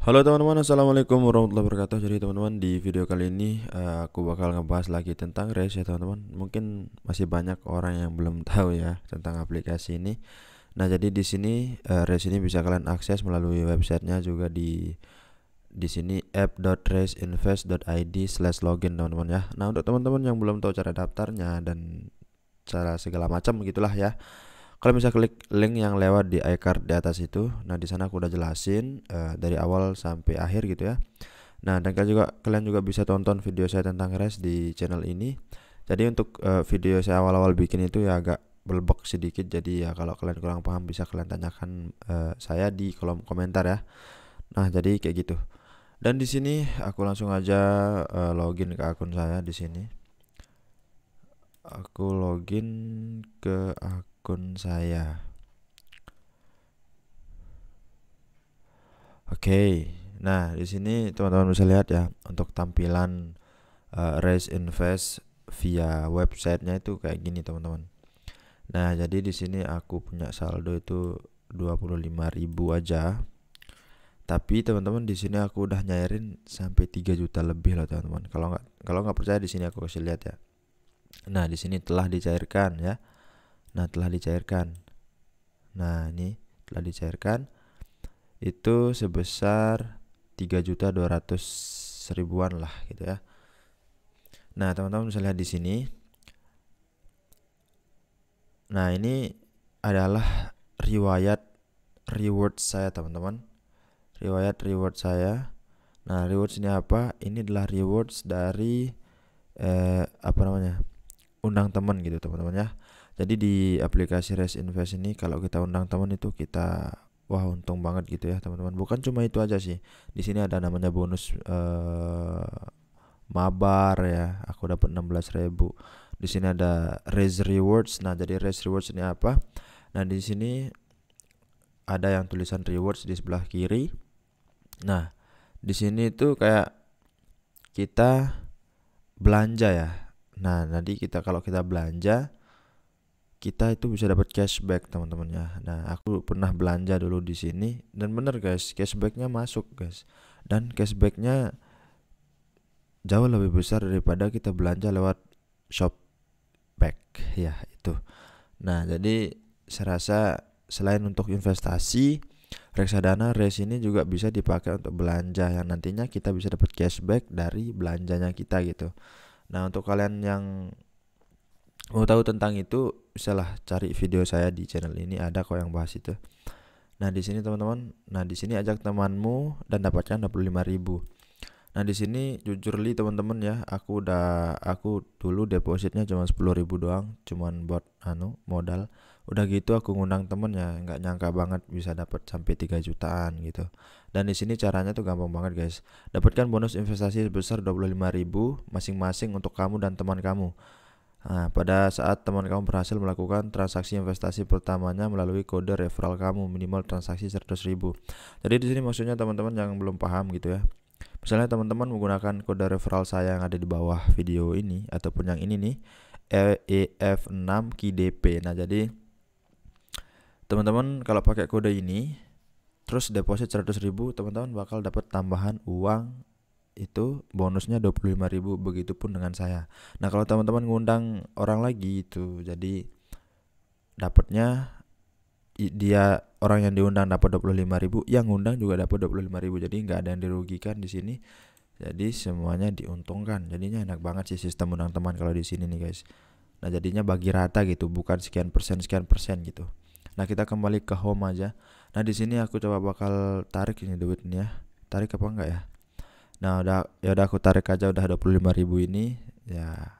Halo teman-teman, assalamualaikum warahmatullahi wabarakatuh. Jadi teman-teman di video kali ini eh, aku bakal ngebahas lagi tentang race ya teman-teman. Mungkin masih banyak orang yang belum tahu ya tentang aplikasi ini. Nah jadi di sini uh, eh, race ini bisa kalian akses melalui websitenya juga di di sini app.raceinvest.id/login teman-teman ya. Nah untuk teman-teman yang belum tahu cara daftarnya dan cara segala macam gitulah ya. Kalian bisa klik link yang lewat di iCard di atas itu. Nah, di sana aku udah jelasin uh, dari awal sampai akhir gitu ya. Nah, dan kalian juga kalian juga bisa tonton video saya tentang REST di channel ini. Jadi untuk uh, video saya awal-awal bikin itu ya agak belbek sedikit jadi ya kalau kalian kurang paham bisa kalian tanyakan uh, saya di kolom komentar ya. Nah, jadi kayak gitu. Dan di sini aku langsung aja uh, login ke akun saya di sini. Aku login ke akun akun saya. Oke, okay. nah di sini teman-teman bisa lihat ya untuk tampilan uh, raise invest via websitenya itu kayak gini teman-teman. Nah jadi di sini aku punya saldo itu 25.000 aja. Tapi teman-teman di sini aku udah nyairin sampai 3 juta lebih loh teman-teman. Kalau nggak kalau nggak percaya di sini aku kasih lihat ya. Nah di sini telah dicairkan ya. Nah, telah dicairkan. Nah, ini telah dicairkan itu sebesar juta 3.200 ribuan lah gitu ya. Nah, teman-teman bisa lihat di sini. Nah, ini adalah riwayat reward saya, teman-teman. Riwayat reward saya. Nah, reward ini apa? Ini adalah rewards dari eh, apa namanya? undang teman gitu, teman-teman ya jadi di aplikasi Rest Invest ini kalau kita undang teman itu kita wah untung banget gitu ya teman-teman bukan cuma itu aja sih di sini ada namanya bonus uh, mabar ya aku dapat 16.000 di sini ada raise rewards nah jadi raise rewards ini apa nah di sini ada yang tulisan rewards di sebelah kiri nah di sini itu kayak kita belanja ya nah nanti kita kalau kita belanja kita itu bisa dapat cashback teman-teman ya. Nah aku pernah belanja dulu di sini dan bener guys cashbacknya masuk guys dan cashbacknya jauh lebih besar daripada kita belanja lewat shopback ya itu. Nah jadi saya rasa selain untuk investasi reksadana res ini juga bisa dipakai untuk belanja yang nantinya kita bisa dapat cashback dari belanjanya kita gitu. Nah untuk kalian yang mau tahu tentang itu bisa lah cari video saya di channel ini ada kok yang bahas itu nah di sini teman-teman nah di sini ajak temanmu dan dapatkan 25 ribu. nah di sini jujur li teman-teman ya aku udah aku dulu depositnya cuma ribu doang cuma buat anu modal udah gitu aku ngundang temen ya nggak nyangka banget bisa dapat sampai 3 jutaan gitu dan di sini caranya tuh gampang banget guys dapatkan bonus investasi sebesar 25 ribu masing-masing untuk kamu dan teman kamu Nah, pada saat teman kamu berhasil melakukan transaksi investasi pertamanya melalui kode referral kamu minimal transaksi 100.000. Jadi di sini maksudnya teman-teman yang belum paham gitu ya. Misalnya teman-teman menggunakan kode referral saya yang ada di bawah video ini ataupun yang ini nih EF6KDP. E nah, jadi teman-teman kalau pakai kode ini terus deposit 100.000, teman-teman bakal dapat tambahan uang itu bonusnya 25.000 begitupun dengan saya. Nah, kalau teman-teman ngundang orang lagi itu jadi dapatnya dia orang yang diundang dapat ribu, yang ngundang juga dapat ribu. Jadi nggak ada yang dirugikan di sini. Jadi semuanya diuntungkan. Jadinya enak banget sih sistem undang teman kalau di sini nih, guys. Nah, jadinya bagi rata gitu, bukan sekian persen sekian persen gitu. Nah, kita kembali ke home aja. Nah, di sini aku coba bakal tarik ini duitnya. Tarik apa enggak ya? nah udah ya udah aku tarik aja udah 25 ribu ini ya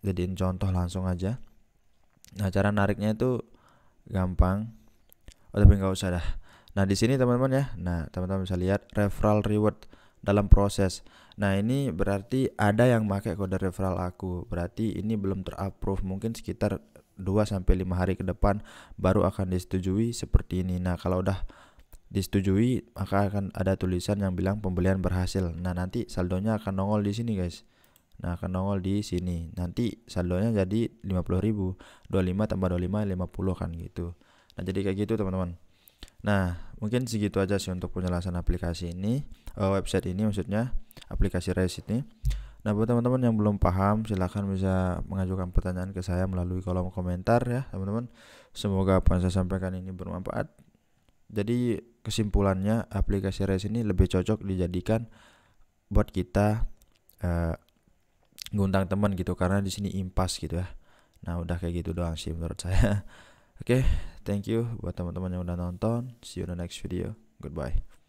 jadiin contoh langsung aja nah cara nariknya itu gampang oh tapi nggak usah dah nah di sini teman-teman ya nah teman-teman bisa lihat referral reward dalam proses nah ini berarti ada yang pakai kode referral aku berarti ini belum terapprove mungkin sekitar 2 sampai 5 hari ke depan baru akan disetujui seperti ini. Nah, kalau udah disetujui maka akan ada tulisan yang bilang pembelian berhasil nah nanti saldonya akan nongol di sini guys nah akan nongol di sini nanti saldonya jadi 50.000 25 tambah 25 50 kan gitu nah jadi kayak gitu teman-teman nah mungkin segitu aja sih untuk penjelasan aplikasi ini uh, website ini maksudnya aplikasi resit ini Nah buat teman-teman yang belum paham silahkan bisa mengajukan pertanyaan ke saya melalui kolom komentar ya teman-teman Semoga apa yang saya sampaikan ini bermanfaat Jadi kesimpulannya aplikasi Res ini lebih cocok dijadikan buat kita uh, ngundang teman gitu karena di sini impas gitu ya. Nah, udah kayak gitu doang sih menurut saya. Oke, okay, thank you buat teman-teman yang udah nonton. See you in the next video. Goodbye.